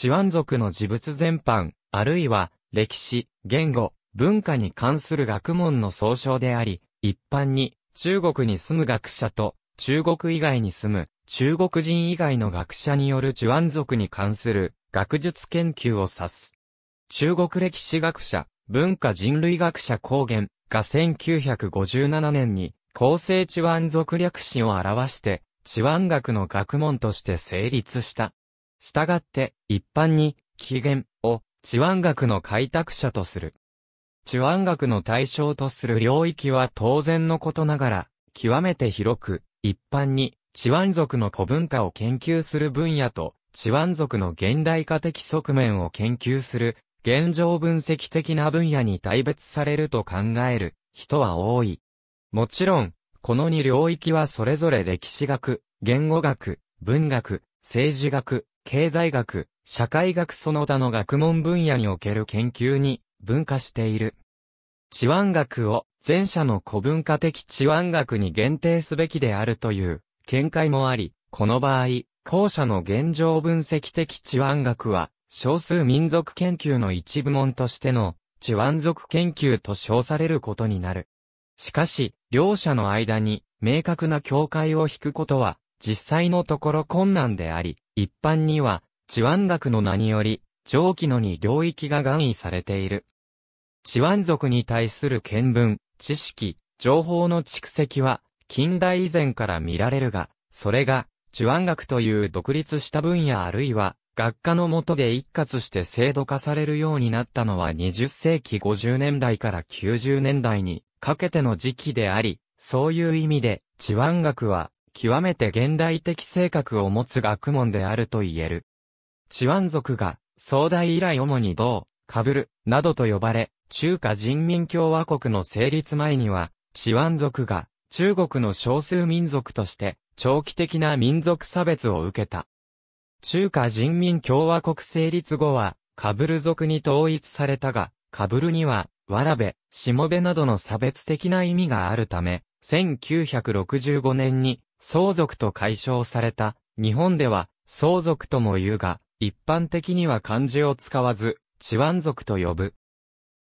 チワン族の事物全般、あるいは、歴史、言語、文化に関する学問の総称であり、一般に、中国に住む学者と、中国以外に住む、中国人以外の学者によるチワン族に関する、学術研究を指す。中国歴史学者、文化人類学者高原が1957年に、厚生チワン族略史を表して、チワン学の学問として成立した。したがって、一般に、起源を、治安学の開拓者とする。治安学の対象とする領域は当然のことながら、極めて広く、一般に、治安族の古文化を研究する分野と、治安族の現代化的側面を研究する、現状分析的な分野に大別されると考える人は多い。もちろん、この2領域はそれぞれ歴史学、言語学、文学、政治学、経済学、社会学その他の学問分野における研究に分化している。治安学を前者の古文化的治安学に限定すべきであるという見解もあり、この場合、後者の現状分析的治安学は少数民族研究の一部門としての治安族研究と称されることになる。しかし、両者の間に明確な境界を引くことは実際のところ困難であり、一般には、治安学の名により、上記のに領域が含意されている。治安族に対する見聞、知識、情報の蓄積は、近代以前から見られるが、それが、治安学という独立した分野あるいは、学科の下で一括して制度化されるようになったのは20世紀50年代から90年代にかけての時期であり、そういう意味で、治安学は極めて現代的性格を持つ学問であると言える。チワン族が、壮大以来主に同、カブル、などと呼ばれ、中華人民共和国の成立前には、チワン族が、中国の少数民族として、長期的な民族差別を受けた。中華人民共和国成立後は、カブル族に統一されたが、カブルには、わらべ、しもべなどの差別的な意味があるため、1965年に相続と解消された、日本では、相続とも言うが、一般的には漢字を使わず、チワン族と呼ぶ。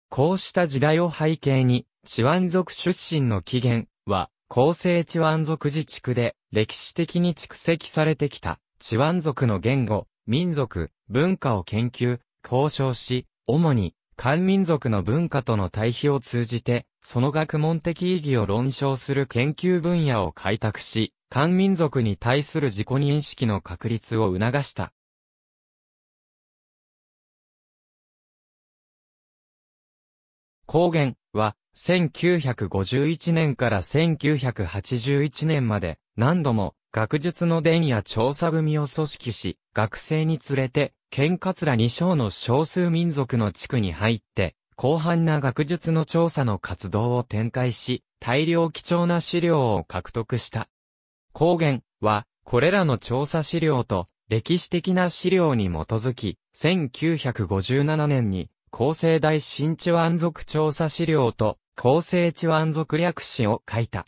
こうした時代を背景に、チワン族出身の起源は、厚生チワン族自治区で、歴史的に蓄積されてきた、チワン族の言語、民族、文化を研究、交渉し、主に、漢民族の文化との対比を通じて、その学問的意義を論証する研究分野を開拓し、漢民族に対する自己認識の確立を促した。高原は、1951年から1981年まで、何度も、学術の伝や調査組を組織し、学生に連れて、県桂二章の少数民族の地区に入って、広範な学術の調査の活動を展開し、大量貴重な資料を獲得した。高原は、これらの調査資料と歴史的な資料に基づき、1957年に、厚生大新地湾族調査資料と、厚生地湾族略史を書いた。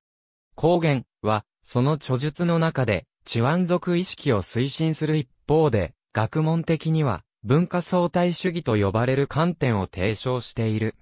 高原は、その著述の中で、地湾族意識を推進する一方で、学問的には、文化相対主義と呼ばれる観点を提唱している。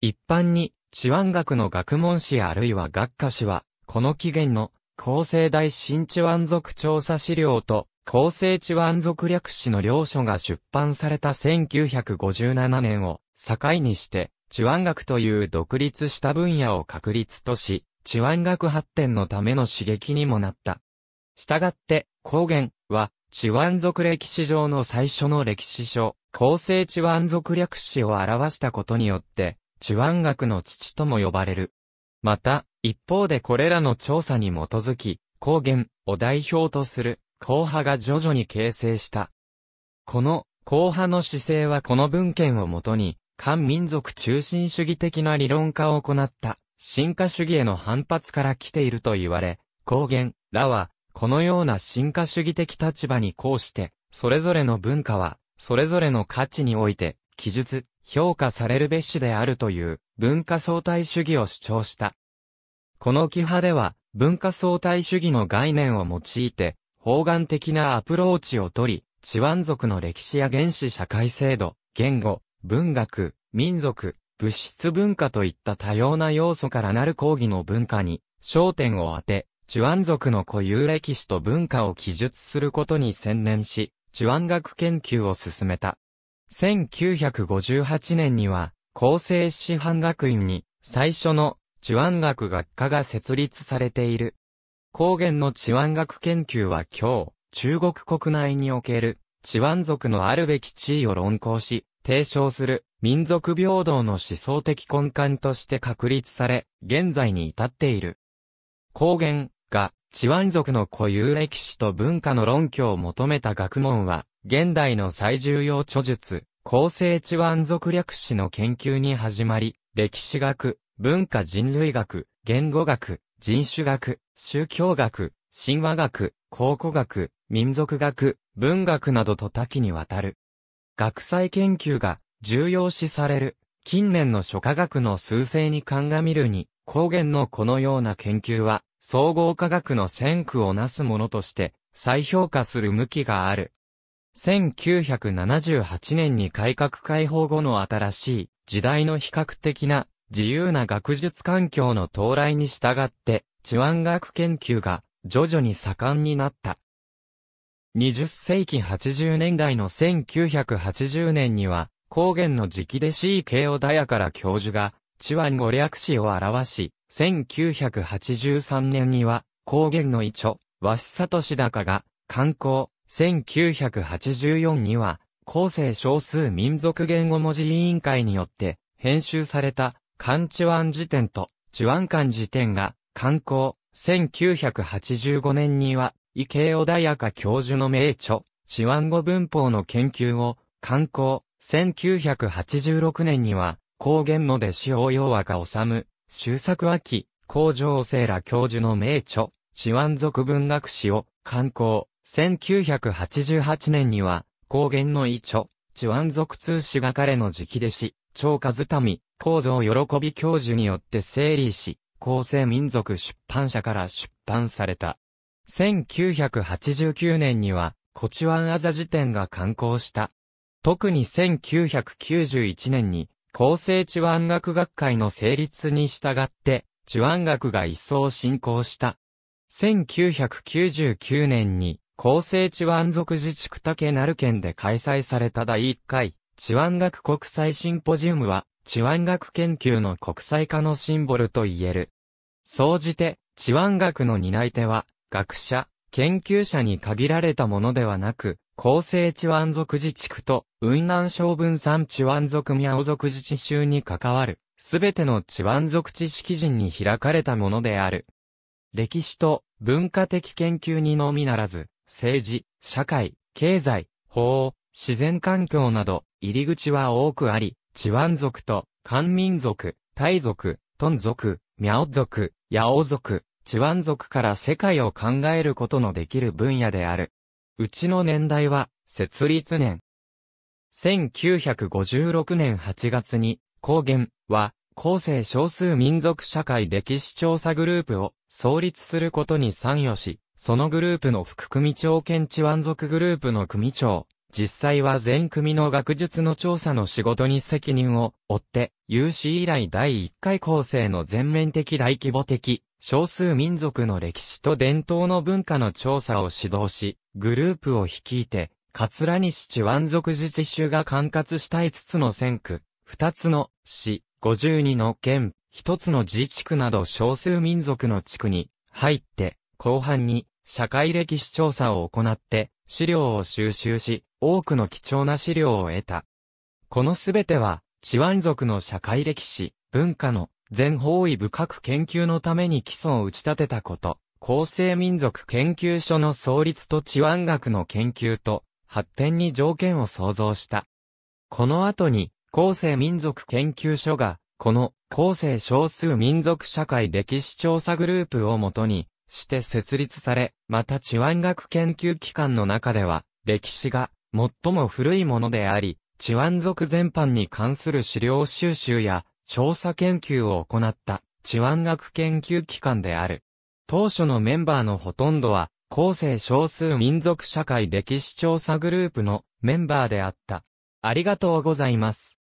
一般に、治安学の学問誌あるいは学科誌は、この起源の、厚生大新治安族調査資料と、厚生治安族略史の両書が出版された1957年を境にして、治安学という独立した分野を確立とし、治安学発展のための刺激にもなった。したがって、高原はチワン族歴史上の最初の歴史書、構成チワン族略史を表したことによって、チワン学の父とも呼ばれる。また、一方でこれらの調査に基づき、高原を代表とする、後派が徐々に形成した。この、後派の姿勢はこの文献をもとに、漢民族中心主義的な理論化を行った、進化主義への反発から来ていると言われ、高原らは、このような進化主義的立場にこうして、それぞれの文化は、それぞれの価値において、記述、評価されるべしであるという、文化相対主義を主張した。この規派では、文化相対主義の概念を用いて、方眼的なアプローチをとり、チワン族の歴史や原始社会制度、言語、文学、民族、物質文化といった多様な要素からなる講義の文化に焦点を当て、チュアン族の固有歴史と文化を記述することに専念し、チュアン学研究を進めた。1958年には、厚生師範学院に最初のチュアン学学科が設立されている。高原のチュアン学研究は今日、中国国内におけるチュアン族のあるべき地位を論考し、提唱する民族平等の思想的根幹として確立され、現在に至っている。高原が、チワン族の固有歴史と文化の論拠を求めた学問は、現代の最重要著述、厚生チワン族略史の研究に始まり、歴史学、文化人類学、言語学、人種学、宗教学、神話学、考古学、民族学、文学などと多岐にわたる。学際研究が重要視される、近年の諸科学の趨勢に鑑みるに、光源のこのような研究は、総合科学の先駆をなすものとして、再評価する向きがある。1978年に改革開放後の新しい時代の比較的な自由な学術環境の到来に従って、治安学研究が徐々に盛んになった。20世紀80年代の1980年には、高原の直弟子池 o ダヤから教授がチワン語略詞を表し、1983年には、高原の一著、和紙里志高が、観光、1984には、後世少数民族言語文字委員会によって、編集された、漢チワン辞典と、チワン漢辞典が、観光、1985年には、池江穏やか教授の名著、チワン語文法の研究を、観光、1986年には、高原の弟子応用若治、修作秋、工場生ら教授の名著、ワ湾族文学史を、刊行、1988年には、高原の遺著、ワ湾族通史が彼の直弟子、長和民、構造喜び教授によって整理し、厚生民族出版社から出版された。1989年には、コチワンアザ辞典が刊行した。特に1991年に、厚生治安学学会の成立に従って、治安学が一層進行した。1999年に、厚生治安族自治区竹鳴県で開催された第1回、治安学国際シンポジウムは、治安学研究の国際化のシンボルと言える。総じて、治安学の担い手は、学者、研究者に限られたものではなく、厚生治安族自治区と雲南省分産チワン族ミャオ族自治州に関わる、すべてのチワン族知識人に開かれたものである。歴史と文化的研究にのみならず、政治、社会、経済、法、自然環境など、入り口は多くあり、チワン族と、漢民族、タイ族、トン族、ミャオ族、ヤオ族、チワン族から世界を考えることのできる分野である。うちの年代は、設立年、1956年8月に、高原は、後世少数民族社会歴史調査グループを創立することに参与し、そのグループの副組長兼知腕族グループの組長、実際は全組の学術の調査の仕事に責任を負って、有史以来第1回後世の全面的大規模的、少数民族の歴史と伝統の文化の調査を指導し、グループを率いて、桂西地湾族自治州が管轄した5つの選区、2つの市、52の県、1つの自治区など少数民族の地区に入って、後半に社会歴史調査を行って資料を収集し、多くの貴重な資料を得た。このすべては、チワン族の社会歴史、文化の全方位深く研究のために基礎を打ち立てたこと、厚生民族研究所の創立とチワン学の研究と、発展に条件を創造した。この後に、後世民族研究所が、この後世少数民族社会歴史調査グループをもとにして設立され、また治安学研究機関の中では、歴史が最も古いものであり、治安族全般に関する資料収集や調査研究を行った治安学研究機関である。当初のメンバーのほとんどは後世少数民族社会歴史調査グループのメンバーであった。ありがとうございます。